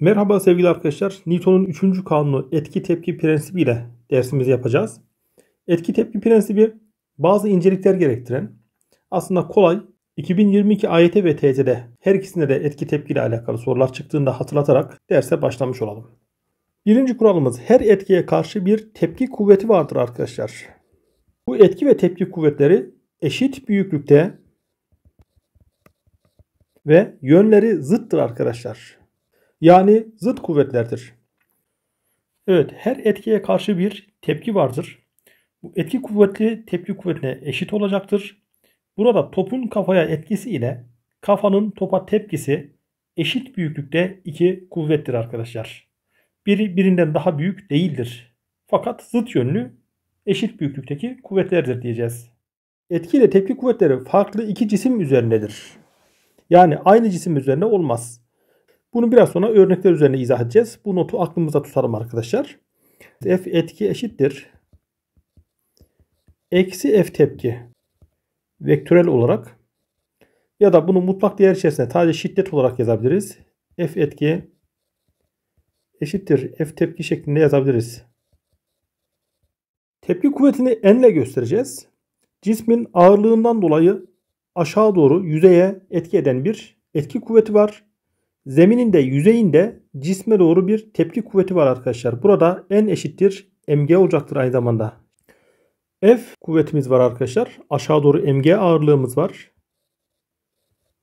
Merhaba sevgili arkadaşlar. Newton'un 3. kanunu etki tepki prensibi ile dersimizi yapacağız. Etki tepki prensibi bazı incelikler gerektiren aslında kolay 2022 AYT ve TC'de her ikisinde de etki tepki ile alakalı sorular çıktığında hatırlatarak derse başlamış olalım. Birinci kuralımız her etkiye karşı bir tepki kuvveti vardır arkadaşlar. Bu etki ve tepki kuvvetleri eşit büyüklükte ve yönleri zıttır arkadaşlar. Yani zıt kuvvetlerdir. Evet her etkiye karşı bir tepki vardır. Bu etki kuvveti tepki kuvvetine eşit olacaktır. Burada topun kafaya etkisi ile kafanın topa tepkisi eşit büyüklükte iki kuvvettir arkadaşlar. Biri birinden daha büyük değildir. Fakat zıt yönlü eşit büyüklükteki kuvvetlerdir diyeceğiz. Etki ile tepki kuvvetleri farklı iki cisim üzerindedir. Yani aynı cisim üzerine olmaz. Bunu biraz sonra örnekler üzerine izah edeceğiz. Bu notu aklımıza tutalım arkadaşlar. F etki eşittir. Eksi F tepki vektörel olarak ya da bunu mutlak değer içerisinde sadece şiddet olarak yazabiliriz. F etki eşittir F tepki şeklinde yazabiliriz. Tepki kuvvetini N ile göstereceğiz. Cismin ağırlığından dolayı aşağı doğru yüzeye etki eden bir etki kuvveti var. Zemininde yüzeyinde cisme doğru bir tepki kuvveti var arkadaşlar. Burada en eşittir mg olacaktır aynı zamanda. F kuvvetimiz var arkadaşlar. Aşağı doğru mg ağırlığımız var.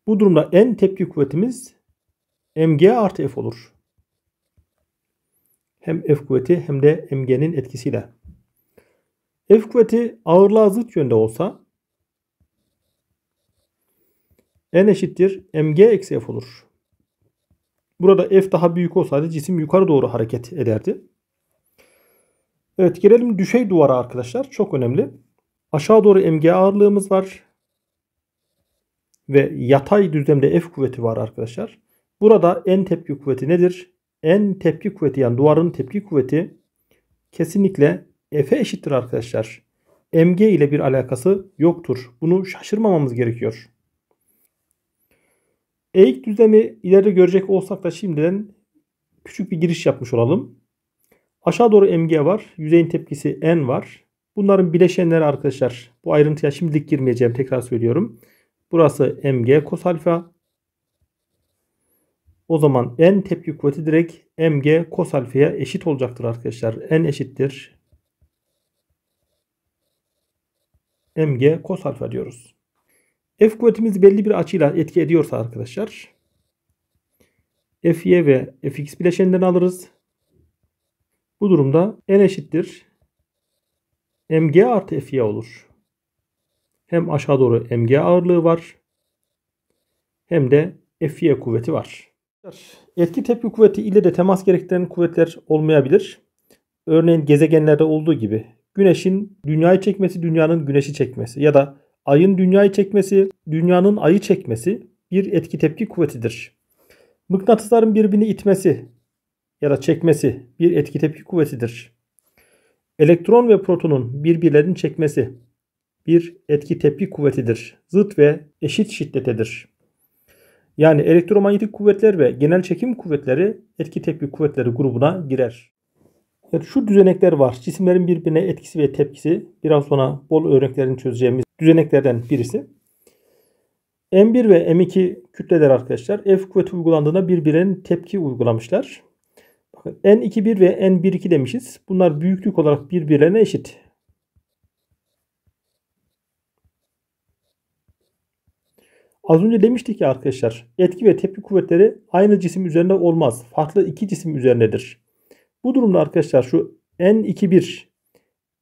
Bu durumda en tepki kuvvetimiz mg artı F olur. Hem F kuvveti hem de mg'nin etkisiyle. F kuvveti ağırlığa zıt yönde olsa en eşittir mg eksi F olur. Burada F daha büyük olsaydı cisim yukarı doğru hareket ederdi. Evet gelelim düşey duvara arkadaşlar. Çok önemli. Aşağı doğru MG ağırlığımız var. Ve yatay düzlemde F kuvveti var arkadaşlar. Burada en tepki kuvveti nedir? En tepki kuvveti yani duvarın tepki kuvveti kesinlikle F'e eşittir arkadaşlar. MG ile bir alakası yoktur. Bunu şaşırmamamız gerekiyor eğik düzlemi ileride görecek olsak da şimdiden küçük bir giriş yapmış olalım. Aşağı doğru MG var. Yüzeyin tepkisi N var. Bunların bileşenleri arkadaşlar. Bu ayrıntıya şimdilik girmeyeceğim. Tekrar söylüyorum. Burası MG kos alfa. O zaman N tepki kuvveti direkt MG kos alfaya eşit olacaktır arkadaşlar. N eşittir. MG kos alfa diyoruz. F kuvvetimiz belli bir açıyla etki ediyorsa arkadaşlar Fy ve Fx bileşenlerini alırız. Bu durumda n eşittir mg artı Fy olur. Hem aşağı doğru mg ağırlığı var hem de Fy kuvveti var. Etki tepki kuvveti ile de temas gerektiren kuvvetler olmayabilir. Örneğin gezegenlerde olduğu gibi güneşin dünyayı çekmesi dünyanın güneşi çekmesi ya da Ayın dünyayı çekmesi, dünyanın ayı çekmesi bir etki tepki kuvvetidir. Mıknatısların birbirini itmesi ya da çekmesi bir etki tepki kuvvetidir. Elektron ve protonun birbirlerini çekmesi bir etki tepki kuvvetidir. Zıt ve eşit şiddetedir. Yani elektromanyetik kuvvetler ve genel çekim kuvvetleri etki tepki kuvvetleri grubuna girer. Evet, şu düzenekler var. Cisimlerin birbirine etkisi ve tepkisi. Biraz sonra bol örneklerini çözeceğimiz düzeneklerden birisi. M1 ve M2 kütleler arkadaşlar F kuvveti uygulandığında birbirlerinin tepki uygulamışlar. N21 ve N12 demişiz. Bunlar büyüklük olarak birbirlerine eşit. Az önce demiştik ki arkadaşlar etki ve tepki kuvvetleri aynı cisim üzerinde olmaz. Farklı iki cisim üzerindedir. Bu durumda arkadaşlar şu N21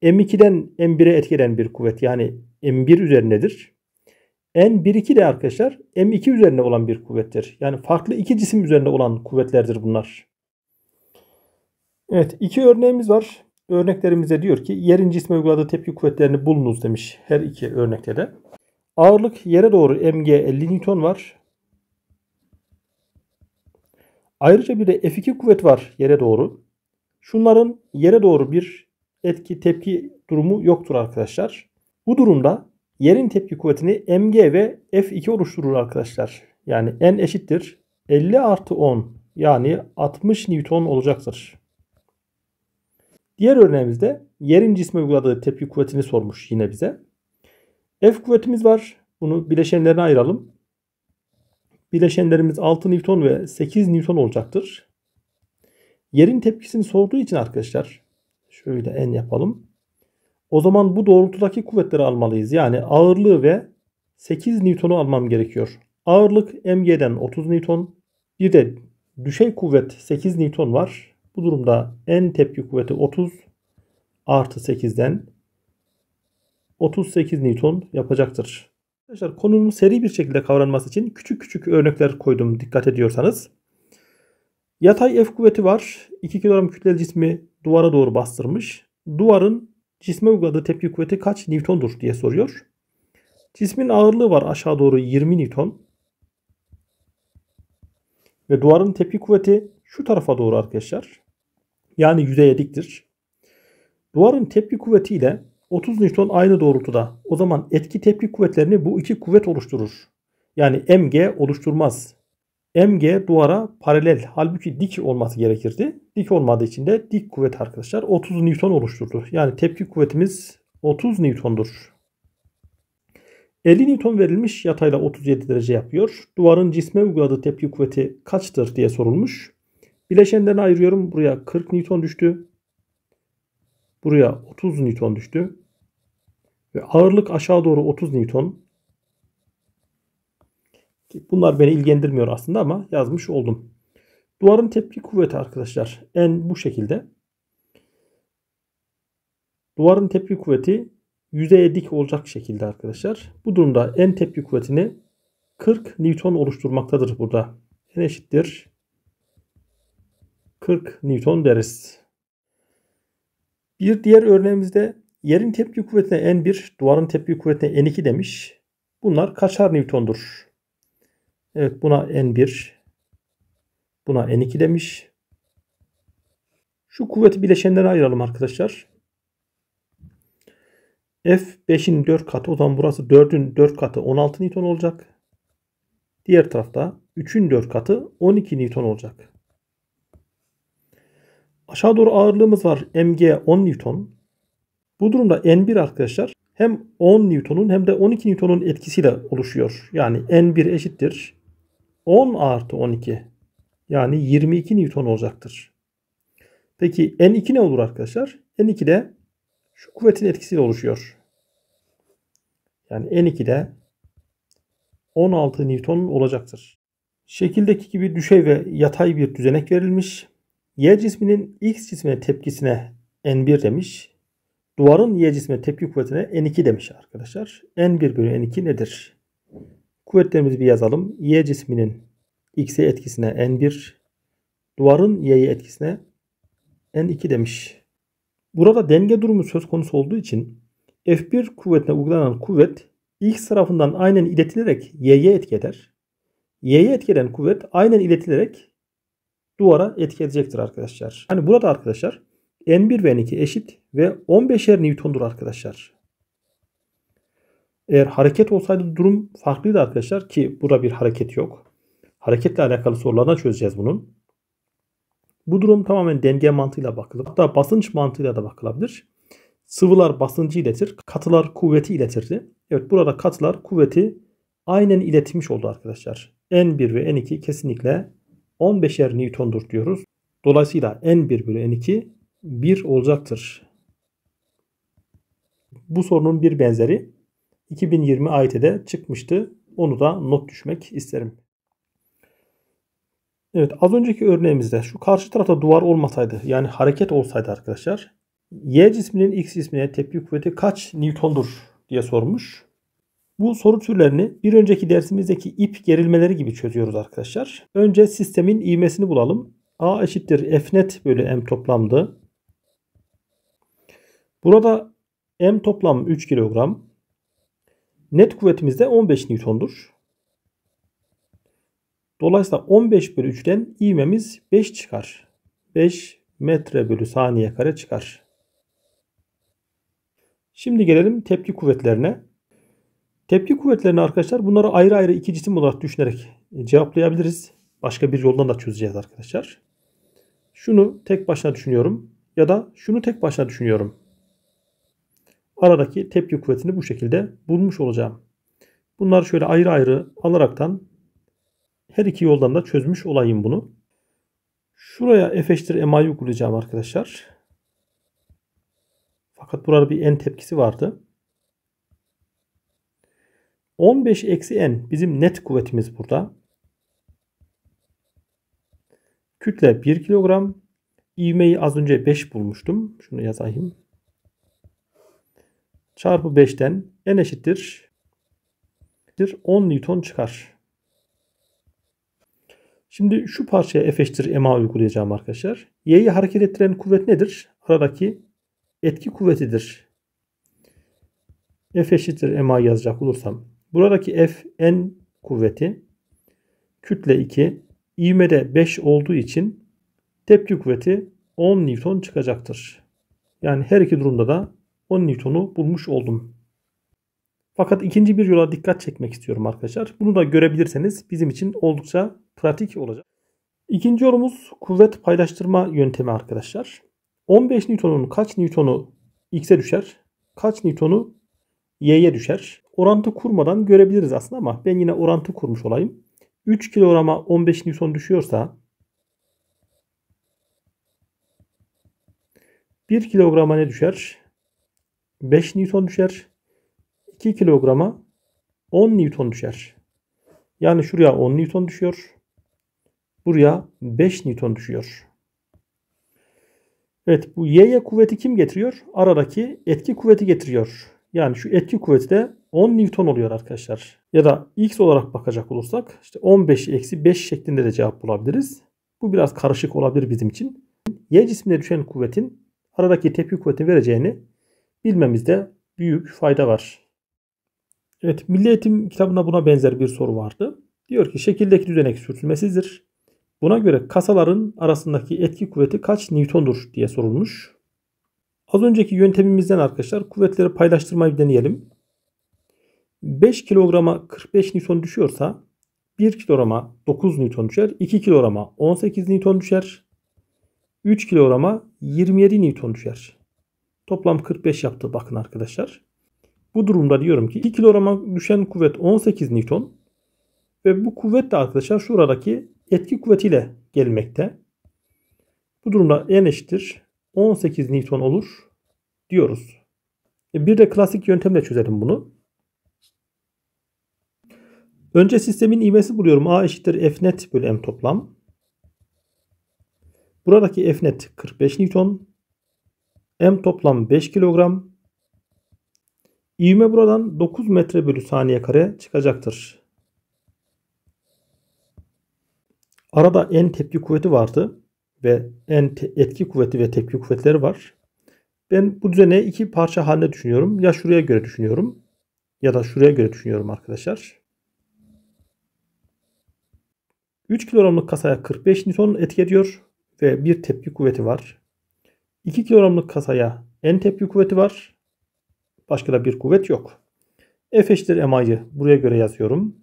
M2'den M1'e etkilenen bir kuvvet yani M1 üzerinedir. N1-2 de arkadaşlar M2 üzerine olan bir kuvvettir. Yani farklı iki cisim üzerine olan kuvvetlerdir bunlar. Evet iki örneğimiz var. Örneklerimizde diyor ki yerin cisme uyguladığı tepki kuvvetlerini bulunuz demiş her iki örnekte de. Ağırlık yere doğru mg 50 Newton var. Ayrıca bir de F2 kuvvet var yere doğru. Şunların yere doğru bir etki tepki durumu yoktur arkadaşlar. Bu durumda yerin tepki kuvvetini mg ve f2 oluşturur arkadaşlar. Yani n eşittir 50 artı 10 yani 60 Newton olacaktır. Diğer örneğimizde yerin cisme uyguladığı tepki kuvvetini sormuş yine bize. F kuvvetimiz var. Bunu bileşenlerine ayıralım. Bileşenlerimiz 6 Newton ve 8 Newton olacaktır. Yerin tepkisini sorduğu için arkadaşlar şöyle n yapalım. O zaman bu doğrultudaki kuvvetleri almalıyız. Yani ağırlığı ve 8 Newton'u almam gerekiyor. Ağırlık MG'den 30 Newton. Bir de düşey kuvvet 8 Newton var. Bu durumda en tepki kuvveti 30 artı 8'den 38 Newton yapacaktır. Arkadaşlar konunun seri bir şekilde kavranması için küçük küçük örnekler koydum dikkat ediyorsanız. Yatay F kuvveti var. 2 kilogram kütleli cismi duvara doğru bastırmış. Duvarın Cisme uyguladığı tepki kuvveti kaç Newton'dur diye soruyor. Cismin ağırlığı var aşağı doğru 20 Newton. Ve duvarın tepki kuvveti şu tarafa doğru arkadaşlar. Yani yüzeye diktir. Duvarın tepki kuvveti ile 30 Newton aynı doğrultuda. O zaman etki tepki kuvvetlerini bu iki kuvvet oluşturur. Yani MG oluşturmaz. MG duvara paralel halbuki dik olması gerekirdi. Dik olmadığı için de dik kuvvet arkadaşlar 30 Newton oluşturdu. Yani tepki kuvvetimiz 30 Newton'dur. 50 Newton verilmiş yatayla 37 derece yapıyor. Duvarın cisme uyguladığı tepki kuvveti kaçtır diye sorulmuş. Bileşenlerini ayırıyorum. Buraya 40 Newton düştü. Buraya 30 Newton düştü. Ve ağırlık aşağı doğru 30 Newton. Bunlar beni ilgilendirmiyor aslında ama yazmış oldum. Duvarın tepki kuvveti arkadaşlar. en bu şekilde. Duvarın tepki kuvveti yüzeye dik olacak şekilde arkadaşlar. Bu durumda en tepki kuvvetini 40 Newton oluşturmaktadır burada. N eşittir 40 Newton deriz. Bir diğer örneğimizde yerin tepki kuvvetine N1, duvarın tepki kuvvetine N2 demiş. Bunlar kaçar Newton'dur? Evet buna N1 buna N2 demiş. Şu kuvveti bileşenlere ayıralım arkadaşlar. F 5'in 4 katı o zaman burası 4'ün 4 katı 16 Newton olacak. Diğer tarafta 3'ün 4 katı 12 Newton olacak. Aşağı doğru ağırlığımız var. Mg 10 Newton. Bu durumda N1 arkadaşlar hem 10 Newton'un hem de 12 Newton'un etkisiyle oluşuyor. Yani N1 eşittir. 10 artı 12 yani 22 Newton olacaktır. Peki N2 ne olur arkadaşlar? N2 de şu kuvvetin etkisiyle oluşuyor. Yani N2 de 16 Newton olacaktır. Şekildeki gibi düşey ve yatay bir düzenek verilmiş. Y cisminin X cismine tepkisine N1 demiş. Duvarın Y cismine tepki kuvvetine N2 demiş arkadaşlar. N1 bölü N2 nedir? Kuvvetlerimizi bir yazalım. Y cisminin x'e etkisine n1, duvarın y'ye etkisine n2 demiş. Burada denge durumu söz konusu olduğu için F1 kuvvetine uygulanan kuvvet x tarafından aynen iletilerek y'ye etki eder. Y'ye etki eden kuvvet aynen iletilerek duvara etki edecektir arkadaşlar. Hani burada arkadaşlar N1 ve N2 eşit ve 15'er Newton'dur arkadaşlar. Eğer hareket olsaydı durum farklıydı arkadaşlar ki burada bir hareket yok. Hareketle alakalı sorularına çözeceğiz bunun. Bu durum tamamen denge mantığıyla bakılır. Hatta basınç mantığıyla da bakılabilir. Sıvılar basıncı iletir, katılar kuvveti iletirdi. Evet burada katılar kuvveti aynen iletmiş oldu arkadaşlar. N1 ve N2 kesinlikle 15'er Newton'dur diyoruz. Dolayısıyla N1 bölü N2 1 olacaktır. Bu sorunun bir benzeri 2020 AYT'de çıkmıştı. Onu da not düşmek isterim. Evet az önceki örneğimizde şu karşı tarafta duvar olmasaydı yani hareket olsaydı arkadaşlar Y cisminin X cismine tepki kuvveti kaç Newton'dur diye sormuş. Bu soru türlerini bir önceki dersimizdeki ip gerilmeleri gibi çözüyoruz arkadaşlar. Önce sistemin ivmesini bulalım. A eşittir F net bölü M toplamdı. Burada M toplam 3 kilogram. Net kuvvetimiz de 15 Newton'dur. Dolayısıyla 15 bölü 3'ten ivmemiz 5 çıkar. 5 metre bölü saniye kare çıkar. Şimdi gelelim tepki kuvvetlerine. Tepki kuvvetlerini arkadaşlar bunları ayrı ayrı iki cisim olarak düşünerek e, cevaplayabiliriz. Başka bir yoldan da çözeceğiz arkadaşlar. Şunu tek başına düşünüyorum ya da şunu tek başına düşünüyorum aradaki tepki kuvvetini bu şekilde bulmuş olacağım. Bunları şöyle ayrı ayrı alaraktan her iki yoldan da çözmüş olayım bunu. Şuraya F eşittir MA'yı uygulayacağım arkadaşlar. Fakat burada bir N tepkisi vardı. 15 eksi N bizim net kuvvetimiz burada. Kütle 1 kilogram. İvmeyi az önce 5 bulmuştum. Şunu yazayım çarpı 5'ten n eşittir 10 Newton çıkar. Şimdi şu parçaya F eşittir MA uygulayacağım arkadaşlar. Y'yi hareket ettiren kuvvet nedir? Aradaki etki kuvvetidir. F eşittir MA yazacak olursam. Buradaki F N kuvveti kütle 2 ivmede 5 olduğu için tepki kuvveti 10 Newton çıkacaktır. Yani her iki durumda da 10 Newton'u bulmuş oldum. Fakat ikinci bir yola dikkat çekmek istiyorum arkadaşlar. Bunu da görebilirseniz bizim için oldukça pratik olacak. İkinci yolumuz kuvvet paylaştırma yöntemi arkadaşlar. 15 Newton'un kaç Newton'u X'e düşer? Kaç Newton'u Y'ye düşer? Orantı kurmadan görebiliriz aslında ama ben yine orantı kurmuş olayım. 3 kilograma 15 Newton düşüyorsa 1 kilograma ne düşer? 5 Newton düşer. 2 kilograma 10 Newton düşer. Yani şuraya 10 Newton düşüyor. Buraya 5 Newton düşüyor. Evet bu Y'ye kuvveti kim getiriyor? Aradaki etki kuvveti getiriyor. Yani şu etki kuvveti de 10 Newton oluyor arkadaşlar. Ya da X olarak bakacak olursak işte 15 eksi 5 şeklinde de cevap bulabiliriz. Bu biraz karışık olabilir bizim için. Y cismine düşen kuvvetin aradaki tepki kuvveti vereceğini bilmemizde büyük fayda var. Evet, Milli Eğitim kitabında buna benzer bir soru vardı. Diyor ki şekildeki düzenek sürtünmesizdir. Buna göre kasaların arasındaki etki kuvveti kaç Newton'dur diye sorulmuş. Az önceki yöntemimizden arkadaşlar kuvvetleri paylaştırmayı deneyelim. 5 kilograma 45 Newton düşüyorsa 1 kilograma 9 Newton düşer. 2 kilograma 18 Newton düşer. 3 kilograma 27 Newton düşer. Toplam 45 yaptı bakın arkadaşlar. Bu durumda diyorum ki 2 kilograma düşen kuvvet 18 Newton ve bu kuvvet de arkadaşlar şuradaki etki kuvvetiyle gelmekte. Bu durumda en eşittir 18 Newton olur diyoruz. E, bir de klasik yöntemle çözelim bunu. Önce sistemin ivmesi buluyorum. A eşittir F net bölü M toplam. Buradaki F net 45 Newton. M toplam 5 kilogram. İvme buradan 9 metre bölü saniye kare çıkacaktır. Arada en tepki kuvveti vardı ve en etki kuvveti ve tepki kuvvetleri var. Ben bu düzene iki parça halinde düşünüyorum. Ya şuraya göre düşünüyorum ya da şuraya göre düşünüyorum arkadaşlar. 3 kilogramlık kasaya 45 Newton etki ediyor ve bir tepki kuvveti var. 2 kilogramlık kasaya en tepki kuvveti var. Başka da bir kuvvet yok. F eşittir MI'yı buraya göre yazıyorum.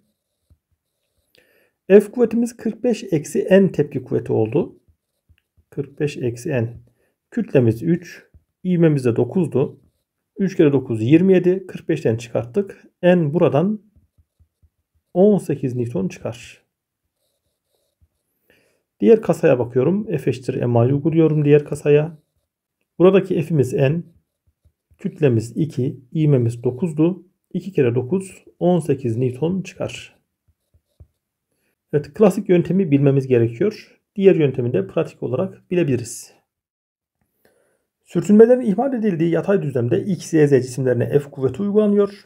F kuvvetimiz 45 eksi N tepki kuvveti oldu. 45 eksi N. Kütlemiz 3. İğmemiz de 9'du. 3 kere 9 27. 45'ten çıkarttık. N buradan 18 Newton çıkar. Diğer kasaya bakıyorum. F eşittir MI'yi uyguluyorum diğer kasaya. Buradaki f'imiz n, kütlemiz 2, ivmemiz 9'du. 2 kere 9 18 Newton çıkar. Evet klasik yöntemi bilmemiz gerekiyor. Diğer yöntemi de pratik olarak bilebiliriz. Sürtünmelerin ihmal edildiği yatay düzlemde x, y, z cisimlerine f kuvveti uygulanıyor.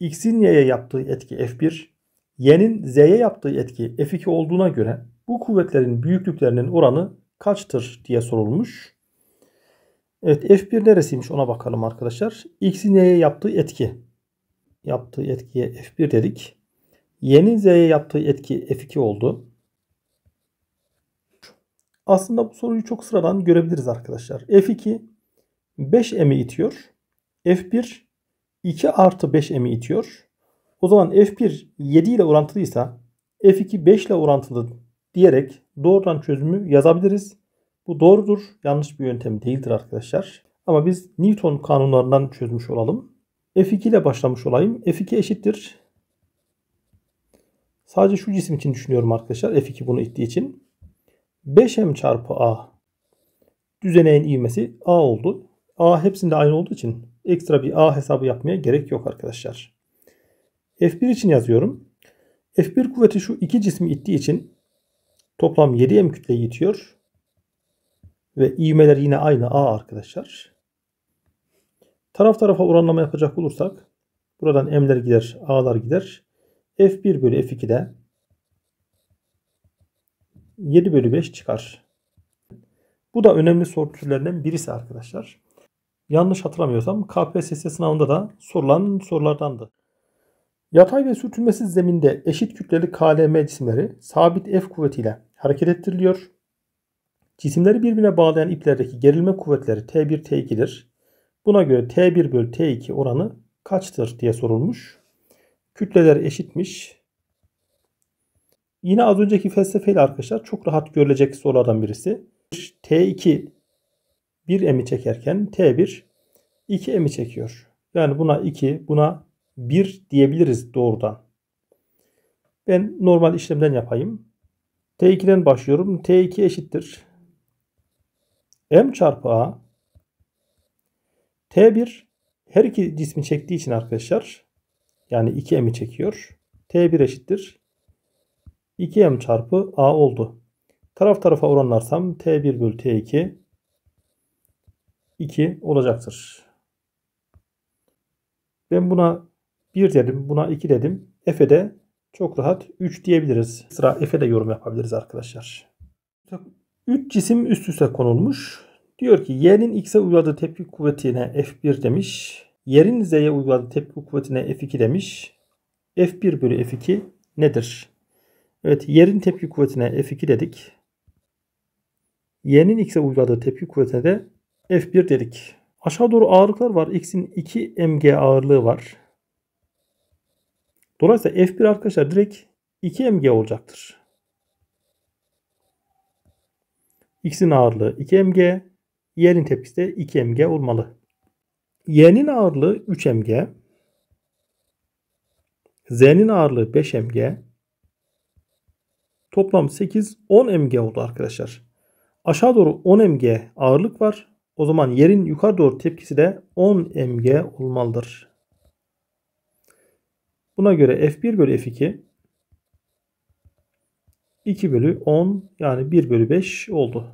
x'in y'ye yaptığı etki f1, y'nin z'ye yaptığı etki f2 olduğuna göre bu kuvvetlerin büyüklüklerinin oranı kaçtır diye sorulmuş. Evet F1 neresiymiş ona bakalım arkadaşlar. X'in Y'ye yaptığı etki. Yaptığı etkiye F1 dedik. Y'nin Z'ye yaptığı etki F2 oldu. Aslında bu soruyu çok sıradan görebiliriz arkadaşlar. F2 5M'i itiyor. F1 2 artı 5M'i itiyor. O zaman F1 7 ile orantılıysa F2 5 ile orantılı diyerek doğrudan çözümü yazabiliriz. Bu doğrudur. Yanlış bir yöntem değildir arkadaşlar. Ama biz Newton kanunlarından çözmüş olalım. F2 ile başlamış olayım. F2 eşittir. Sadece şu cisim için düşünüyorum arkadaşlar. F2 bunu ittiği için. 5m çarpı a düzeneğin ivmesi a oldu. a hepsinde aynı olduğu için ekstra bir a hesabı yapmaya gerek yok arkadaşlar. F1 için yazıyorum. F1 kuvveti şu iki cismi ittiği için toplam 7m kütleyi itiyor. Ve ivmeler yine aynı A arkadaşlar. Taraf tarafa oranlama yapacak olursak buradan M'ler gider, A'lar gider. F1 bölü F2'de 7 bölü 5 çıkar. Bu da önemli soru türlerinden birisi arkadaşlar. Yanlış hatırlamıyorsam KPSS sınavında da sorulan sorulardandı. Yatay ve sürtünmesiz zeminde eşit kütleli KLM cisimleri sabit F kuvvetiyle hareket ettiriliyor. Cisimleri birbirine bağlayan iplerdeki gerilme kuvvetleri T1, T2'dir. Buna göre T1 bölü T2 oranı kaçtır diye sorulmuş. Kütleler eşitmiş. Yine az önceki felsefeyle arkadaşlar çok rahat görülecek sorulardan birisi. T2 1 emi çekerken T1 2 emi çekiyor. Yani buna 2, buna 1 diyebiliriz doğrudan. Ben normal işlemden yapayım. T2'den başlıyorum. T2 eşittir. M çarpı A T1 her iki cismi çektiği için arkadaşlar yani 2M'i çekiyor. T1 eşittir 2M çarpı A oldu. Taraf tarafa oranlarsam T1 bölü T2 2 olacaktır. Ben buna 1 dedim. Buna 2 dedim. Efe de çok rahat 3 diyebiliriz. Sıra Efe de yorum yapabiliriz arkadaşlar. 3 cisim üst üste konulmuş. Diyor ki yerin x'e uyguladığı tepki kuvvetine F1 demiş. Yerin z'ye uyguladığı tepki kuvvetine F2 demiş. F1 bölü F2 nedir? Evet yerin tepki kuvvetine F2 dedik. Y'nin x'e uyguladığı tepki kuvvetine de F1 dedik. Aşağı doğru ağırlıklar var. X'in 2 mg ağırlığı var. Dolayısıyla F1 arkadaşlar direkt 2 mg olacaktır. X'in ağırlığı 2mg, Y'nin tepkisi de 2mg olmalı. Y'nin ağırlığı 3mg, Z'nin ağırlığı 5mg, toplam 8 10mg oldu arkadaşlar. Aşağı doğru 10mg ağırlık var. O zaman yerin yukarı doğru tepkisi de 10mg olmalıdır. Buna göre F1 bölü F2 2 bölü 10 yani 1 bölü 5 oldu.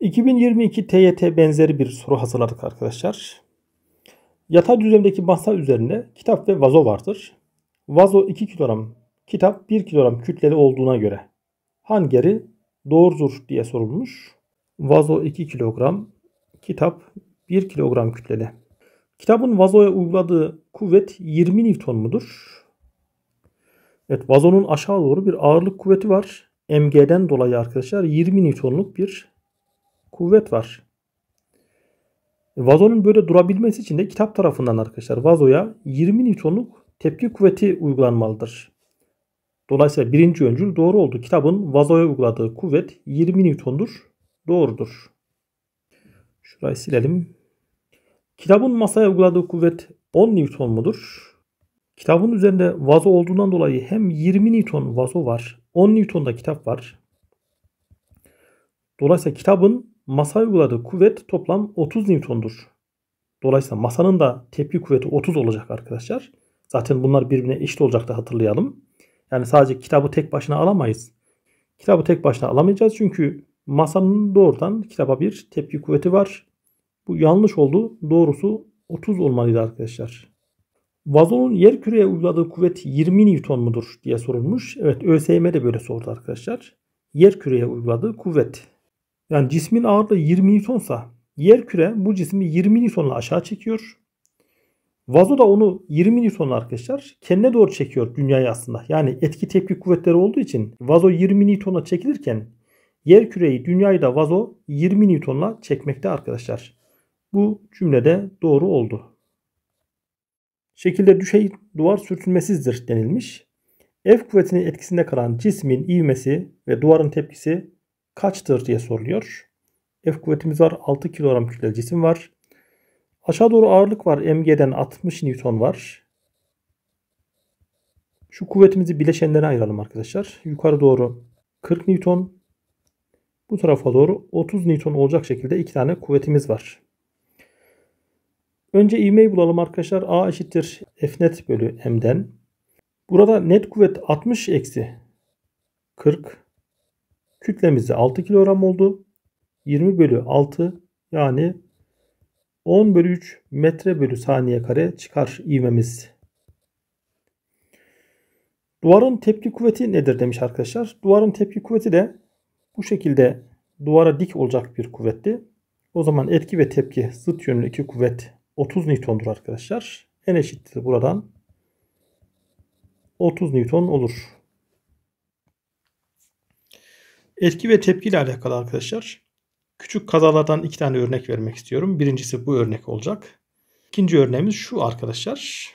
2022 TYT benzeri bir soru hazırladık arkadaşlar. Yatay düzlemdeki masa üzerine kitap ve vazo vardır. Vazo 2 kilogram, kitap 1 kilogram kütleli olduğuna göre hangileri doğrudur diye sorulmuş. Vazo 2 kilogram, kitap 1 kilogram kütleli. Kitabın vazoya uyguladığı kuvvet 20 Newton mudur? Evet vazonun aşağı doğru bir ağırlık kuvveti var. MG'den dolayı arkadaşlar 20 Newton'luk bir kuvvet var. Vazonun böyle durabilmesi için de kitap tarafından arkadaşlar vazoya 20 Newton'luk tepki kuvveti uygulanmalıdır. Dolayısıyla birinci öncül doğru oldu. Kitabın vazoya uyguladığı kuvvet 20 Newton'dur. Doğrudur. Şurayı silelim. Kitabın masaya uyguladığı kuvvet 10 Newton mudur? Kitabın üzerinde vazo olduğundan dolayı hem 20 Newton vazo var, 10 Newton da kitap var. Dolayısıyla kitabın masa uyguladığı kuvvet toplam 30 Newton'dur. Dolayısıyla masanın da tepki kuvveti 30 olacak arkadaşlar. Zaten bunlar birbirine eşit olacak da hatırlayalım. Yani sadece kitabı tek başına alamayız. Kitabı tek başına alamayacağız çünkü masanın doğrudan kitaba bir tepki kuvveti var. Bu yanlış oldu. Doğrusu 30 olmalıydı arkadaşlar. Vazonun yer küreye uyguladığı kuvvet 20 Newton mudur diye sorulmuş. Evet ÖSYM de böyle sordu arkadaşlar. Yer küreye uyguladığı kuvvet. Yani cismin ağırlığı 20 Newtonsa yer küre bu cismi 20 Newton'la aşağı çekiyor. Vazo da onu 20 Newton'la arkadaşlar kendine doğru çekiyor dünyayı aslında. Yani etki tepki kuvvetleri olduğu için vazo 20 Newton'a çekilirken yer küreyi dünyayı da vazo 20 Newton'la çekmekte arkadaşlar. Bu cümlede doğru oldu şekilde düşey duvar sürtünmesizdir denilmiş. F kuvvetinin etkisinde kalan cismin ivmesi ve duvarın tepkisi kaçtır diye soruluyor. F kuvvetimiz var. 6 kilogram kütleli cisim var. Aşağı doğru ağırlık var. MG'den 60 Newton var. Şu kuvvetimizi bileşenlere ayıralım arkadaşlar. Yukarı doğru 40 Newton. Bu tarafa doğru 30 Newton olacak şekilde iki tane kuvvetimiz var. Önce ivmeyi bulalım arkadaşlar. A eşittir F net bölü M'den. Burada net kuvvet 60 eksi 40. Kütlemizde 6 kilogram oldu. 20 bölü 6 yani 10 bölü 3 metre bölü saniye kare çıkar ivmemiz. Duvarın tepki kuvveti nedir demiş arkadaşlar. Duvarın tepki kuvveti de bu şekilde duvara dik olacak bir kuvvetti. O zaman etki ve tepki zıt yönlü iki kuvvet 30 Newton'dur arkadaşlar. N eşittir buradan 30 Newton olur. Etki ve tepki ile alakalı arkadaşlar. Küçük kazalardan iki tane örnek vermek istiyorum. Birincisi bu örnek olacak. İkinci örneğimiz şu arkadaşlar.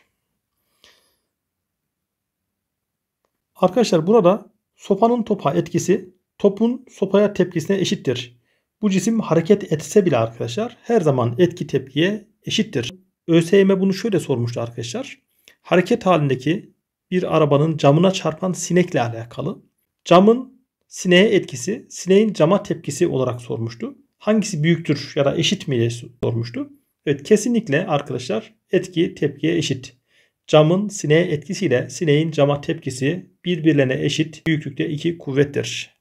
Arkadaşlar burada sopanın topa etkisi topun sopaya tepkisine eşittir. Bu cisim hareket etse bile arkadaşlar her zaman etki tepkiye eşittir. ÖSYM bunu şöyle sormuştu arkadaşlar. Hareket halindeki bir arabanın camına çarpan sinekle alakalı. Camın sineğe etkisi, sineğin cama tepkisi olarak sormuştu. Hangisi büyüktür ya da eşit mi diye sormuştu. Evet kesinlikle arkadaşlar etki tepkiye eşit. Camın sineğe etkisiyle sineğin cama tepkisi birbirlerine eşit büyüklükte iki kuvvettir.